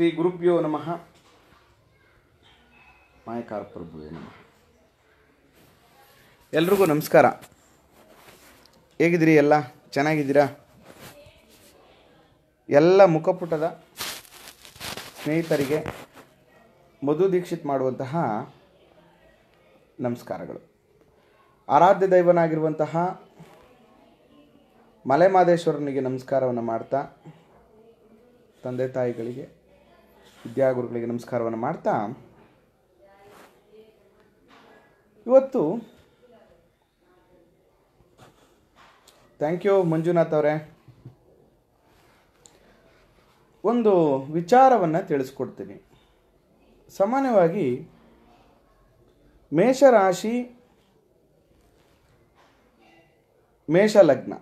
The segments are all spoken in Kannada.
ಶ್ರೀ ಗುರುಭ್ಯೋ ನಮಃ ಮಾಯಕಾರ ಪ್ರಭುವೇ ನಮಃ ಎಲ್ರಿಗೂ ನಮಸ್ಕಾರ ಹೇಗಿದ್ದೀರಿ ಎಲ್ಲ ಚೆನ್ನಾಗಿದ್ದೀರಾ ಎಲ್ಲ ಮುಖಪುಟದ ಸ್ನೇಹಿತರಿಗೆ ಮಧು ದೀಕ್ಷಿತ್ ಮಾಡುವಂತಹ ನಮಸ್ಕಾರಗಳು ಆರಾಧ್ಯ ದೈವನಾಗಿರುವಂತಹ ಮಲೆಮಾದೇಶ್ವರನಿಗೆ ನಮಸ್ಕಾರವನ್ನು ಮಾಡ್ತಾ ತಂದೆ ತಾಯಿಗಳಿಗೆ ವಿದ್ಯಾಗುರುಗಳಿಗೆ ನಮಸ್ಕಾರವನ್ನು ಮಾಡ್ತಾ ಇವತ್ತು ಥ್ಯಾಂಕ್ ಯು ಮಂಜುನಾಥ್ ಅವರೇ ಒಂದು ವಿಚಾರವನ್ನು ತಿಳಿಸ್ಕೊಡ್ತೀನಿ ಸಾಮಾನ್ಯವಾಗಿ ಮೇಷರಾಶಿ ಮೇಷಲಗ್ನ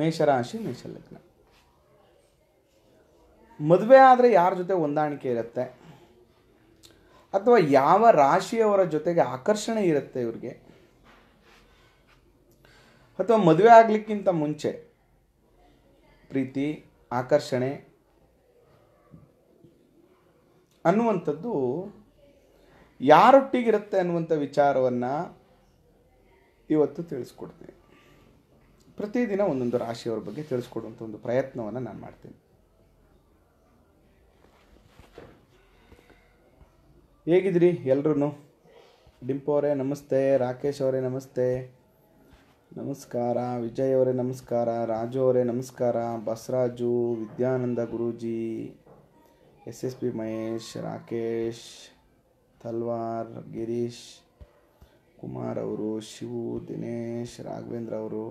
ಮೇಷರಾಶಿ ಮೇಷಲಗ್ನ ಮದುವೆ ಆದರೆ ಯಾರ ಜೊತೆ ಹೊಂದಾಣಿಕೆ ಇರುತ್ತೆ ಅಥವಾ ಯಾವ ರಾಶಿಯವರ ಜೊತೆಗೆ ಆಕರ್ಷಣೆ ಇರುತ್ತೆ ಇವ್ರಿಗೆ ಅಥವಾ ಮದುವೆ ಆಗಲಿಕ್ಕಿಂತ ಮುಂಚೆ ಪ್ರೀತಿ ಆಕರ್ಷಣೆ ಅನ್ನುವಂಥದ್ದು ಯಾರೊಟ್ಟಿಗಿರುತ್ತೆ ಅನ್ನುವಂಥ ವಿಚಾರವನ್ನು ಇವತ್ತು ತಿಳಿಸ್ಕೊಡ್ತೀನಿ ಪ್ರತಿದಿನ ಒಂದೊಂದು ರಾಶಿಯವರ ಬಗ್ಗೆ ತಿಳಿಸ್ಕೊಡುವಂಥ ಒಂದು ಪ್ರಯತ್ನವನ್ನು ನಾನು ಮಾಡ್ತೀನಿ ಹೇಗಿದ್ರಿ ಎಲ್ರೂ ಡಿಂಪು ಅವರೇ ನಮಸ್ತೆ ರಾಕೇಶ್ ಅವರೇ ನಮಸ್ತೆ ನಮಸ್ಕಾರ ವಿಜಯ್ ಅವರೇ ನಮಸ್ಕಾರ ರಾಜು ಅವರೇ ನಮಸ್ಕಾರ Basaraju Vidyananda Guruji S S P Mahesh Rakesh Talwar Girish Kumar ಅವರು ಶಿವು ದಿನೇಶ್ ರಾಘವೇಂದ್ರ ಅವರು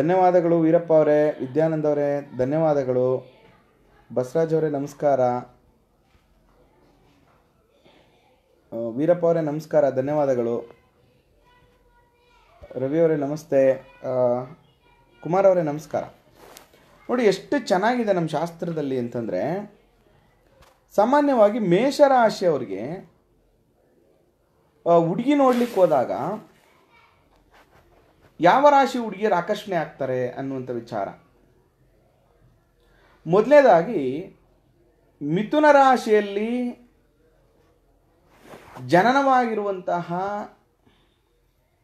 ಧನ್ಯವಾದಗಳು ವೀರಪ್ಪ ಅವರೇ ವಿದ್ಯಾನಂದ ಅವರೇ ಧನ್ಯವಾದಗಳು ಬಸರಾಜ್ ಅವರೇ ನಮಸ್ಕಾರ ವೀರಪ್ಪ ಅವರೇ ನಮಸ್ಕಾರ ಧನ್ಯವಾದಗಳು ರವಿ ಅವರೇ ನಮಸ್ತೆ ಕುಮಾರ್ ಅವರೇ ನಮಸ್ಕಾರ ನೋಡಿ ಎಷ್ಟು ಚೆನ್ನಾಗಿದೆ ನಮ್ಮ ಶಾಸ್ತ್ರದಲ್ಲಿ ಅಂತಂದರೆ ಸಾಮಾನ್ಯವಾಗಿ ಮೇಷರಾಶಿಯವರಿಗೆ ಹುಡುಗಿ ನೋಡ್ಲಿಕ್ಕೆ ಹೋದಾಗ ಯಾವ ರಾಶಿ ಹುಡುಗಿಯರು ಆಕರ್ಷಣೆ ಆಗ್ತಾರೆ ಅನ್ನುವಂಥ ವಿಚಾರ ಮೊದಲನೇದಾಗಿ ಮಿಥುನ ರಾಶಿಯಲ್ಲಿ ಜನನವಾಗಿರುವಂತಹ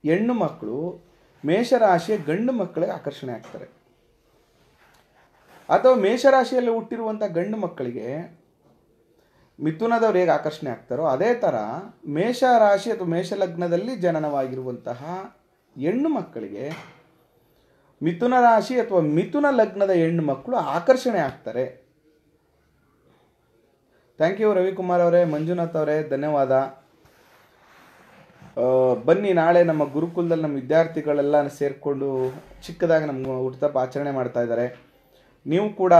ಹೆಣ್ಣು ಮಕ್ಕಳು ಮೇಷರಾಶಿಯ ಗಂಡು ಮಕ್ಕಳಿಗೆ ಆಕರ್ಷಣೆ ಆಗ್ತಾರೆ ಅಥವಾ ಮೇಷರಾಶಿಯಲ್ಲಿ ಹುಟ್ಟಿರುವಂಥ ಗಂಡು ಮಕ್ಕಳಿಗೆ ಮಿಥುನದವ್ರು ಹೇಗೆ ಆಕರ್ಷಣೆ ಆಗ್ತಾರೋ ಅದೇ ಥರ ಮೇಷರಾಶಿ ಅಥವಾ ಮೇಷಲಗ್ನದಲ್ಲಿ ಜನನವಾಗಿರುವಂತಹ ಹೆಣ್ಣು ಮಕ್ಕಳಿಗೆ ಮಿಥುನ ರಾಶಿ ಅಥವಾ ಮಿಥುನ ಲಗ್ನದ ಹೆಣ್ಣು ಮಕ್ಕಳು ಆಕರ್ಷಣೆ ಆಗ್ತಾರೆ ಥ್ಯಾಂಕ್ ಯು ರವಿಕುಮಾರ್ ಅವರೇ ಮಂಜುನಾಥ್ ಅವರೇ ಧನ್ಯವಾದ ಬನ್ನಿ ನಾಳೆ ನಮ್ಮ ಗುರುಕುಲದಲ್ಲಿ ನಮ್ಮ ವಿದ್ಯಾರ್ಥಿಗಳೆಲ್ಲ ಸೇರಿಕೊಂಡು ಚಿಕ್ಕದಾಗಿ ನಮ್ಮ ಹುಟ್ಟುತಪ್ಪ ಆಚರಣೆ ಮಾಡ್ತಾ ಇದ್ದಾರೆ ನೀವು ಕೂಡ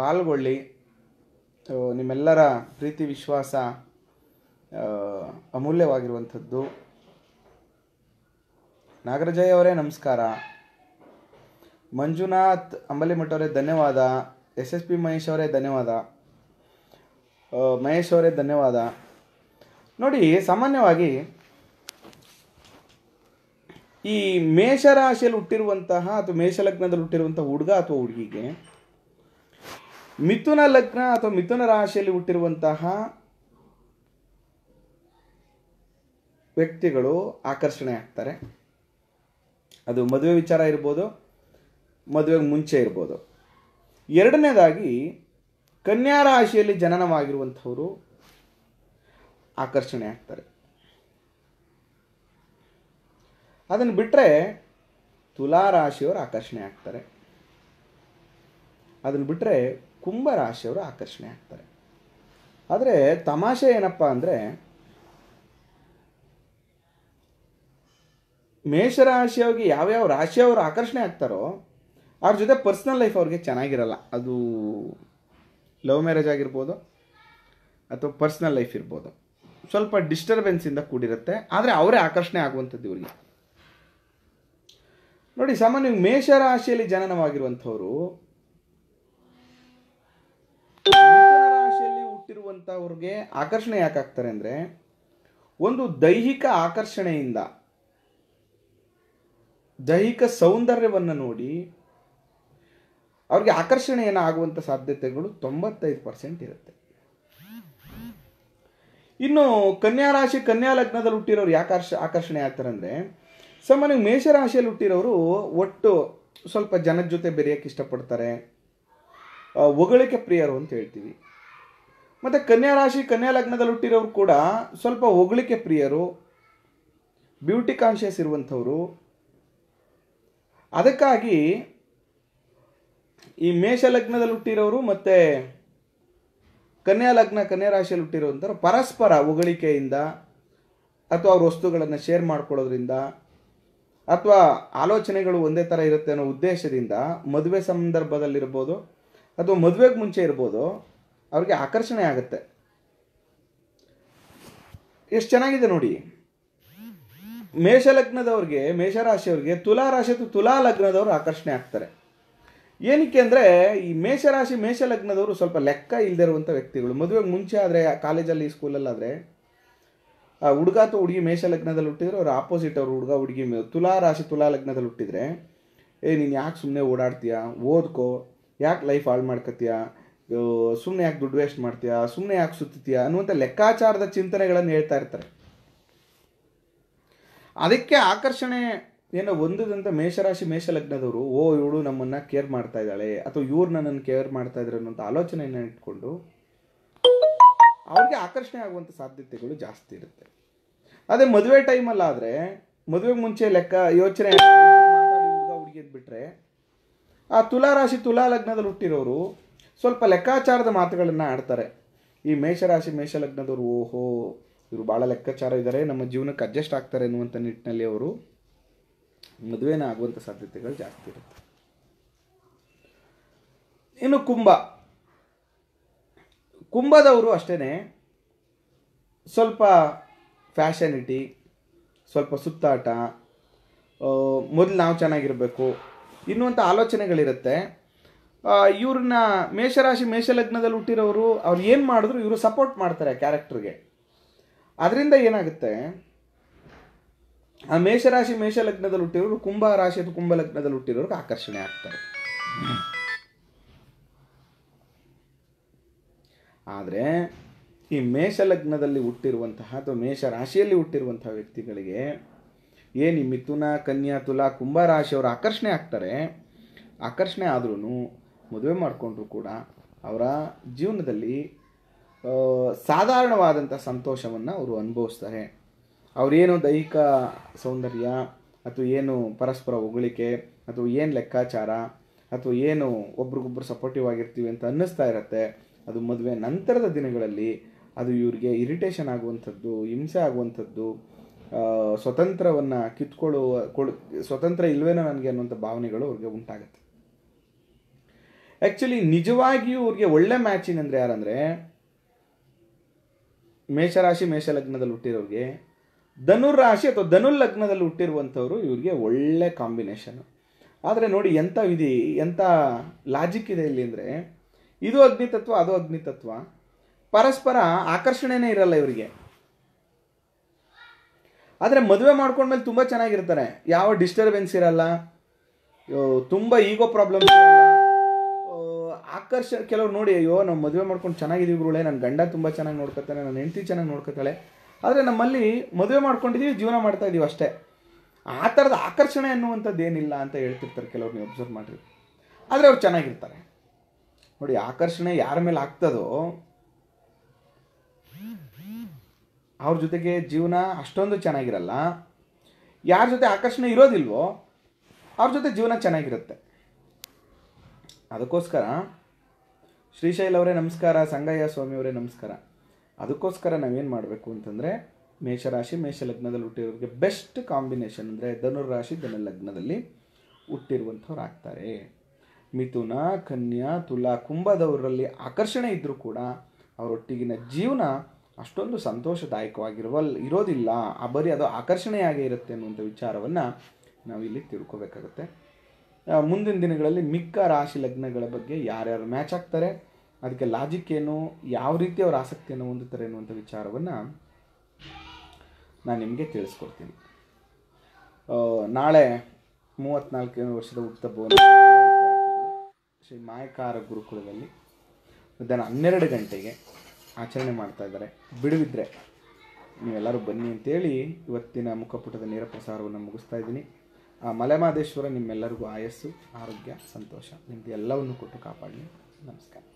ಪಾಲ್ಗೊಳ್ಳಿ ನಿಮ್ಮೆಲ್ಲರ ಪ್ರೀತಿ ವಿಶ್ವಾಸ ಅಮೂಲ್ಯವಾಗಿರುವಂಥದ್ದು ನಾಗರಾಜಯ್ಯ ಅವರೇ ನಮಸ್ಕಾರ ಮಂಜುನಾಥ್ ಅಂಬಲಿಮಠ ಅವರೇ ಧನ್ಯವಾದ ಎಸ್ ಎಸ್ ಪಿ ಮಹೇಶ್ ಅವರೇ ಧನ್ಯವಾದ ಮಹೇಶ್ ಅವರೇ ಧನ್ಯವಾದ ನೋಡಿ ಸಾಮಾನ್ಯವಾಗಿ ಈ ಮೇಷರಾಶಿಯಲ್ಲಿ ಹುಟ್ಟಿರುವಂತಹ ಅಥವಾ ಮೇಷಲಗ್ನದಲ್ಲಿ ಹುಟ್ಟಿರುವಂತಹ ಹುಡುಗ ಅಥವಾ ಹುಡುಗಿಗೆ ಮಿಥುನ ಲಗ್ನ ಅಥವಾ ಮಿಥುನ ರಾಶಿಯಲ್ಲಿ ಹುಟ್ಟಿರುವಂತಹ ವ್ಯಕ್ತಿಗಳು ಆಕರ್ಷಣೆ ಆಗ್ತಾರೆ ಅದು ಮದುವೆ ವಿಚಾರ ಇರ್ಬೋದು ಮದುವೆಗೆ ಮುಂಚೆ ಇರ್ಬೋದು ಎರಡನೇದಾಗಿ ಕನ್ಯಾ ರಾಶಿಯಲ್ಲಿ ಜನನವಾಗಿರುವಂಥವರು ಆಕರ್ಷಣೆ ಆಗ್ತಾರೆ ಅದನ್ನು ಬಿಟ್ಟರೆ ತುಲಾರಾಶಿಯವರು ಆಕರ್ಷಣೆ ಆಗ್ತಾರೆ ಅದನ್ನು ಬಿಟ್ಟರೆ ಕುಂಭರಾಶಿಯವರು ಆಕರ್ಷಣೆ ಆಗ್ತಾರೆ ಆದರೆ ತಮಾಷೆ ಏನಪ್ಪ ಅಂದರೆ ಮೇಷರಾಶಿಯವ್ರಿಗೆ ಯಾವ್ಯಾವ ರಾಶಿಯವರು ಆಕರ್ಷಣೆ ಆಗ್ತಾರೋ ಅವ್ರ ಜೊತೆ ಪರ್ಸ್ನಲ್ ಲೈಫ್ ಅವ್ರಿಗೆ ಚೆನ್ನಾಗಿರಲ್ಲ ಅದು ಲವ್ ಮ್ಯಾರೇಜ್ ಆಗಿರ್ಬೋದು ಅಥವಾ ಪರ್ಸ್ನಲ್ ಲೈಫ್ ಇರ್ಬೋದು ಸ್ವಲ್ಪ ಡಿಸ್ಟರ್ಬೆನ್ಸಿಂದ ಕೂಡಿರುತ್ತೆ ಆದರೆ ಅವರೇ ಆಕರ್ಷಣೆ ಆಗುವಂಥದ್ದು ಇವರಿಗೆ ನೋಡಿ ಸಾಮಾನ್ಯವಾಗಿ ಮೇಷರಾಶಿಯಲ್ಲಿ ಜನನವಾಗಿರುವಂಥವರು ರಾಶಿಯಲ್ಲಿ ಹುಟ್ಟಿರುವಂಥವ್ರಿಗೆ ಆಕರ್ಷಣೆ ಯಾಕಾಗ್ತಾರೆ ಅಂದರೆ ಒಂದು ದೈಹಿಕ ಆಕರ್ಷಣೆಯಿಂದ ದೈಹಿಕ ಸೌಂದರ್ಯವನ್ನು ನೋಡಿ ಅವ್ರಿಗೆ ಆಕರ್ಷಣೆಯನ್ನು ಆಗುವಂಥ ಸಾಧ್ಯತೆಗಳು ತೊಂಬತ್ತೈದು ಪರ್ಸೆಂಟ್ ಇರುತ್ತೆ ಇನ್ನು ಕನ್ಯಾ ರಾಶಿ ಕನ್ಯಾ ಲಗ್ನದಲ್ಲಿ ಹುಟ್ಟಿರೋರು ಯಾಕೆ ಆಕರ್ಷಣೆ ಆಗ್ತಾರೆ ಅಂದರೆ ಮೇಷ ಮೇಷರಾಶಿಯಲ್ಲಿ ಹುಟ್ಟಿರೋರು ಒಟ್ಟು ಸ್ವಲ್ಪ ಜನದ ಜೊತೆ ಬೆರೆಯಕ್ಕೆ ಇಷ್ಟಪಡ್ತಾರೆ ಹೊಗಳಿಕೆ ಪ್ರಿಯರು ಅಂತ ಹೇಳ್ತೀವಿ ಮತ್ತು ಕನ್ಯಾ ರಾಶಿ ಕನ್ಯಾ ಲಗ್ನದಲ್ಲಿ ಹುಟ್ಟಿರೋರು ಕೂಡ ಸ್ವಲ್ಪ ಹೊಗಳಿಕೆ ಪ್ರಿಯರು ಬ್ಯೂಟಿ ಕಾನ್ಷಿಯಸ್ ಇರುವಂಥವರು ಅದಕ್ಕಾಗಿ ಈ ಮೇಷ ಲಗ್ನದಲ್ಲಿ ಹುಟ್ಟಿರೋರು ಮತ್ತು ಕನ್ಯಾ ಲಗ್ನ ಕನ್ಯಾ ರಾಶಿಯಲ್ಲಿ ಹುಟ್ಟಿರುವಂಥವ್ರು ಪರಸ್ಪರ ಉಗಳಿಕೆಯಿಂದ ಅಥವಾ ಅವ್ರ ವಸ್ತುಗಳನ್ನು ಶೇರ್ ಮಾಡ್ಕೊಳ್ಳೋದ್ರಿಂದ ಅಥವಾ ಆಲೋಚನೆಗಳು ಒಂದೇ ಥರ ಇರುತ್ತೆ ಅನ್ನೋ ಉದ್ದೇಶದಿಂದ ಮದುವೆ ಸಂದರ್ಭದಲ್ಲಿರ್ಬೋದು ಅಥವಾ ಮದುವೆಗೆ ಮುಂಚೆ ಇರ್ಬೋದು ಅವ್ರಿಗೆ ಆಕರ್ಷಣೆ ಆಗುತ್ತೆ ಎಷ್ಟು ಚೆನ್ನಾಗಿದೆ ನೋಡಿ ಮೇಷಲಗ್ನದವ್ರಿಗೆ ಮೇಷರಾಶಿಯವ್ರಿಗೆ ತುಲಾ ರಾಶಿ ಅಥವಾ ತುಲಾ ಲಗ್ನದವರು ಆಕರ್ಷಣೆ ಆಗ್ತಾರೆ ಏನಕ್ಕೆ ಅಂದರೆ ಈ ಮೇಷರಾಶಿ ಮೇಷಲಗ್ನದವರು ಸ್ವಲ್ಪ ಲೆಕ್ಕ ಇಲ್ಲದೆ ಇರುವಂಥ ವ್ಯಕ್ತಿಗಳು ಮದುವೆಗೆ ಮುಂಚೆ ಆದರೆ ಕಾಲೇಜಲ್ಲಿ ಸ್ಕೂಲಲ್ಲಾದರೆ ಹುಡುಗ ಅಥವಾ ಹುಡುಗಿ ಮೇಷಲಗ್ನದಲ್ಲಿ ಹುಟ್ಟಿದ್ರೆ ಅವ್ರು ಆಪೋಸಿಟ್ ಅವ್ರು ಹುಡುಗ ಹುಡುಗಿ ತುಲಾ ರಾಶಿ ತುಲಾ ಲಗ್ನದಲ್ಲಿ ಹುಟ್ಟಿದ್ರೆ ಏ ನೀನು ಯಾಕೆ ಸುಮ್ಮನೆ ಓಡಾಡ್ತೀಯಾ ಓದ್ಕೋ ಯಾಕೆ ಲೈಫ್ ಹಾಳು ಮಾಡ್ಕತ್ತೀಯ ಸುಮ್ಮನೆ ಯಾಕೆ ದುಡ್ಡು ವೇಸ್ಟ್ ಮಾಡ್ತೀಯಾ ಸುಮ್ಮನೆ ಯಾಕೆ ಸುತ್ತೀಯ ಅನ್ನುವಂಥ ಲೆಕ್ಕಾಚಾರದ ಚಿಂತನೆಗಳನ್ನು ಹೇಳ್ತಾ ಇರ್ತಾರೆ ಅದಕ್ಕೆ ಆಕರ್ಷಣೆ ಏನೋ ಒಂದದಂತ ಮೇಷರಾಶಿ ಮೇಷಲಗ್ನದವರು ಓ ಇವಳು ನಮ್ಮನ್ನ ಕೇರ್ ಮಾಡ್ತಾ ಇದ್ದಾಳೆ ಅಥವಾ ಇವ್ರು ನನ್ನನ್ನು ಕೇರ್ ಮಾಡ್ತಾ ಇದ್ರೆ ಅನ್ನೋಂಥ ಆಲೋಚನೆಯನ್ನು ಇಟ್ಕೊಂಡು ಅವ್ರಿಗೆ ಆಕರ್ಷಣೆ ಆಗುವಂಥ ಸಾಧ್ಯತೆಗಳು ಜಾಸ್ತಿ ಇರುತ್ತೆ ಅದೇ ಮದುವೆ ಟೈಮಲ್ಲಾದರೆ ಮದುವೆ ಮುಂಚೆ ಲೆಕ್ಕ ಯೋಚನೆ ಹುಡುಗಿದ್ ಬಿಟ್ಟರೆ ಆ ತುಲಾರಾಶಿ ತುಲಾ ಲಗ್ನದಲ್ಲಿ ಹುಟ್ಟಿರೋರು ಸ್ವಲ್ಪ ಲೆಕ್ಕಾಚಾರದ ಮಾತುಗಳನ್ನು ಆಡ್ತಾರೆ ಈ ಮೇಷರಾಶಿ ಲಗ್ನದವರು ಓಹೋ ಇವರು ಭಾಳ ಲೆಕ್ಕಾಚಾರ ಇದ್ದಾರೆ ನಮ್ಮ ಜೀವನಕ್ಕೆ ಅಡ್ಜಸ್ಟ್ ಆಗ್ತಾರೆ ಅನ್ನುವಂಥ ನಿಟ್ಟಿನಲ್ಲಿ ಅವರು ಮದುವೆನೇ ಆಗುವಂಥ ಸಾಧ್ಯತೆಗಳು ಜಾಸ್ತಿ ಇರುತ್ತೆ ಇನ್ನು ಕುಂಭ ಕುಂಭದವರು ಅಷ್ಟೇ ಸ್ವಲ್ಪ ಫ್ಯಾಷನಿಟಿ ಸ್ವಲ್ಪ ಸುತ್ತಾಟ ಮೊದಲು ನಾವು ಚೆನ್ನಾಗಿರಬೇಕು ಇನ್ನುವಂಥ ಆಲೋಚನೆಗಳಿರುತ್ತೆ ಇವ್ರನ್ನ ಮೇಷರಾಶಿ ಮೇಷಲಗ್ನದಲ್ಲಿ ಹುಟ್ಟಿರೋರು ಅವ್ರು ಏನು ಮಾಡಿದ್ರು ಇವರು ಸಪೋರ್ಟ್ ಮಾಡ್ತಾರೆ ಕ್ಯಾರೆಕ್ಟ್ರಿಗೆ ಅದರಿಂದ ಏನಾಗುತ್ತೆ ಆ ಮೇಷರಾಶಿ ಮೇಷ ಲಗ್ನದಲ್ಲಿ ಹುಟ್ಟಿರೋರು ಕುಂಭ ರಾಶಿ ಅಥವಾ ಕುಂಭ ಲಗ್ನದಲ್ಲಿ ಹುಟ್ಟಿರೋರಿಗೆ ಆಕರ್ಷಣೆ ಆಗ್ತಾರೆ ಆದರೆ ಈ ಮೇಷ ಲಗ್ನದಲ್ಲಿ ಹುಟ್ಟಿರುವಂತಹ ಅಥವಾ ಮೇಷ ರಾಶಿಯಲ್ಲಿ ಹುಟ್ಟಿರುವಂತಹ ವ್ಯಕ್ತಿಗಳಿಗೆ ಏನು ಈ ಮಿಥುನ ಕನ್ಯಾ ತುಲಾ ಕುಂಭ ರಾಶಿಯವರು ಆಕರ್ಷಣೆ ಆಗ್ತಾರೆ ಆಕರ್ಷಣೆ ಆದ್ರೂ ಮದುವೆ ಮಾಡಿಕೊಂಡ್ರು ಕೂಡ ಅವರ ಜೀವನದಲ್ಲಿ ಸಾಧಾರಣವಾದಂಥ ಸಂತೋಷವನ್ನು ಅವರು ಅನುಭವಿಸ್ತಾರೆ ಅವರೇನು ದೈಹಿಕ ಸೌಂದರ್ಯ ಅಥವಾ ಏನು ಪರಸ್ಪರ ಹೊಗಳಿಕೆ ಅಥವಾ ಏನು ಲೆಕ್ಕಾಚಾರ ಅಥವಾ ಏನು ಒಬ್ರಿಗೊಬ್ರು ಸಪೋರ್ಟಿವ್ ಆಗಿರ್ತೀವಿ ಅಂತ ಅನ್ನಿಸ್ತಾ ಇರುತ್ತೆ ಅದು ಮದುವೆ ನಂತರದ ದಿನಗಳಲ್ಲಿ ಅದು ಇವರಿಗೆ ಇರಿಟೇಷನ್ ಆಗುವಂಥದ್ದು ಹಿಂಸೆ ಆಗುವಂಥದ್ದು ಸ್ವತಂತ್ರವನ್ನು ಕಿತ್ಕೊಳ್ಳುವ ಕೊಡು ಸ್ವತಂತ್ರ ಇಲ್ವೇನೋ ನನಗೆ ಅನ್ನುವಂಥ ಭಾವನೆಗಳು ಅವ್ರಿಗೆ ಉಂಟಾಗುತ್ತೆ ಆ್ಯಕ್ಚುಲಿ ನಿಜವಾಗಿಯೂ ಅವ್ರಿಗೆ ಒಳ್ಳೆ ಮ್ಯಾಚಿಂಗ್ ಅಂದರೆ ಯಾರಂದರೆ ಮೇಷರಾಶಿ ಮೇಷಲಗ್ನದಲ್ಲಿ ಹುಟ್ಟಿರೋರಿಗೆ ರಾಶಿ ಅಥವಾ ಧನು ಲಗ್ನದಲ್ಲಿ ಹುಟ್ಟಿರುವಂಥವ್ರು ಇವರಿಗೆ ಒಳ್ಳೆ ಕಾಂಬಿನೇಷನು ಆದರೆ ನೋಡಿ ಎಂಥ ವಿಧಿ ಎಂಥ ಲಾಜಿಕ್ ಇದೆ ಇಲ್ಲಿ ಅಂದರೆ ಇದು ಅಗ್ನಿತತ್ವ ಅದು ಅಗ್ನಿತತ್ವ ಪರಸ್ಪರ ಆಕರ್ಷಣೆನೇ ಇರಲ್ಲ ಇವರಿಗೆ ಆದರೆ ಮದುವೆ ಮಾಡ್ಕೊಂಡ್ಮೇಲೆ ತುಂಬ ಚೆನ್ನಾಗಿರ್ತಾರೆ ಯಾವ ಡಿಸ್ಟರ್ಬೆನ್ಸ್ ಇರಲ್ಲ ತುಂಬ ಈಗೋ ಪ್ರಾಬ್ಲಮ್ ಆಕರ್ಷ ಕೆಲವ್ರು ನೋಡಿ ಅಯ್ಯೋ ನಾವು ಮದುವೆ ಮಾಡ್ಕೊಂಡು ಚೆನ್ನಾಗಿದ್ದೀವಿ ಗುರುಳೆ ನನ್ನ ಗಂಡ ತುಂಬ ಚೆನ್ನಾಗಿ ನೋಡ್ಕೊತಾನೆ ನನ್ನ ಹೆಂಡತಿ ಚೆನ್ನಾಗಿ ನೋಡ್ಕೊತಾಳೆ ಆದರೆ ನಮ್ಮಲ್ಲಿ ಮದುವೆ ಮಾಡ್ಕೊಂಡಿದ್ದೀವಿ ಜೀವನ ಮಾಡ್ತಾ ಇದ್ದೀವಿ ಅಷ್ಟೇ ಆ ಥರದ ಆಕರ್ಷಣೆ ಅನ್ನುವಂಥದ್ದು ಏನಿಲ್ಲ ಅಂತ ಹೇಳ್ತಿರ್ತಾರೆ ಕೆಲವ್ರು ನೀವು ಅಬ್ಸರ್ವ್ ಮಾಡಿರಿ ಆದರೆ ಅವ್ರು ಚೆನ್ನಾಗಿರ್ತಾರೆ ನೋಡಿ ಆಕರ್ಷಣೆ ಯಾರ ಮೇಲೆ ಆಗ್ತದೋ ಅವ್ರ ಜೊತೆಗೆ ಜೀವನ ಅಷ್ಟೊಂದು ಚೆನ್ನಾಗಿರಲ್ಲ ಯಾರ ಜೊತೆ ಆಕರ್ಷಣೆ ಇರೋದಿಲ್ವೋ ಅವ್ರ ಜೊತೆ ಜೀವನ ಚೆನ್ನಾಗಿರುತ್ತೆ ಅದಕ್ಕೋಸ್ಕರ ಶ್ರೀಶೈಲ್ ಅವರೇ ನಮಸ್ಕಾರ ಸಂಗಯ್ಯ ಸ್ವಾಮಿಯವರೇ ನಮಸ್ಕಾರ ಅದಕ್ಕೋಸ್ಕರ ನಾವೇನು ಮಾಡಬೇಕು ಅಂತಂದರೆ ಮೇಷರಾಶಿ ಮೇಷಲಗ್ನದಲ್ಲಿ ಹುಟ್ಟಿರೋರಿಗೆ ಬೆಸ್ಟ್ ಕಾಂಬಿನೇಷನ್ ಅಂದರೆ ಧನುರಾಶಿ ಲಗ್ನದಲ್ಲಿ ಹುಟ್ಟಿರುವಂಥವ್ರು ಆಗ್ತಾರೆ ಮಿಥುನ ಕನ್ಯಾ ತುಲಾ ಕುಂಭದವರಲ್ಲಿ ಆಕರ್ಷಣೆ ಇದ್ದರೂ ಕೂಡ ಅವರೊಟ್ಟಿಗಿನ ಜೀವನ ಅಷ್ಟೊಂದು ಸಂತೋಷದಾಯಕವಾಗಿರುವಲ್ ಇರೋದಿಲ್ಲ ಆ ಬರೀ ಅದು ಆಕರ್ಷಣೆಯಾಗೇ ಇರುತ್ತೆ ಅನ್ನುವಂಥ ವಿಚಾರವನ್ನು ನಾವಿಲ್ಲಿ ತಿಳ್ಕೊಬೇಕಾಗುತ್ತೆ ಮುಂದಿನ ದಿನಗಳಲ್ಲಿ ಮಿಕ್ಕ ರಾಶಿ ಲಗ್ನಗಳ ಬಗ್ಗೆ ಯಾರ್ಯಾರು ಮ್ಯಾಚ್ ಆಗ್ತಾರೆ ಅದಕ್ಕೆ ಲಾಜಿಕ್ ಏನು ಯಾವ ರೀತಿ ಅವ್ರ ಆಸಕ್ತಿಯನ್ನು ಹೊಂದುತ್ತಾರೆ ಅನ್ನುವಂಥ ವಿಚಾರವನ್ನು ನಾನು ನಿಮಗೆ ತಿಳಿಸ್ಕೊಡ್ತೀನಿ ನಾಳೆ ಮೂವತ್ತ್ನಾಲ್ಕನೇ ವರ್ಷದ ಹುಟ್ಟುಹಬ್ಬವನ್ನು ಶ್ರೀ ಮಾಯಕಾರ ಗುರುಕುಲದಲ್ಲಿ ಮಧ್ಯಾಹ್ನ ಹನ್ನೆರಡು ಗಂಟೆಗೆ ಆಚರಣೆ ಮಾಡ್ತಾ ಇದ್ದಾರೆ ಬಿಡುವಿದ್ರೆ ನೀವೆಲ್ಲರೂ ಬನ್ನಿ ಅಂತೇಳಿ ಇವತ್ತಿನ ಮುಖಪುಟದ ನೇರ ಪ್ರಸಾರವನ್ನು ಮುಗಿಸ್ತಾ ಇದ್ದೀನಿ ಆ ಮಲೆಮಾದೇಶ್ವರ ನಿಮ್ಮೆಲ್ಲರಿಗೂ ಆಯಸ್ಸು ಆರೋಗ್ಯ ಸಂತೋಷ ನಿಮ್ಮದು ಎಲ್ಲವನ್ನು ಕೊಟ್ಟು ಕಾಪಾಡಲಿ ನಮಸ್ಕಾರ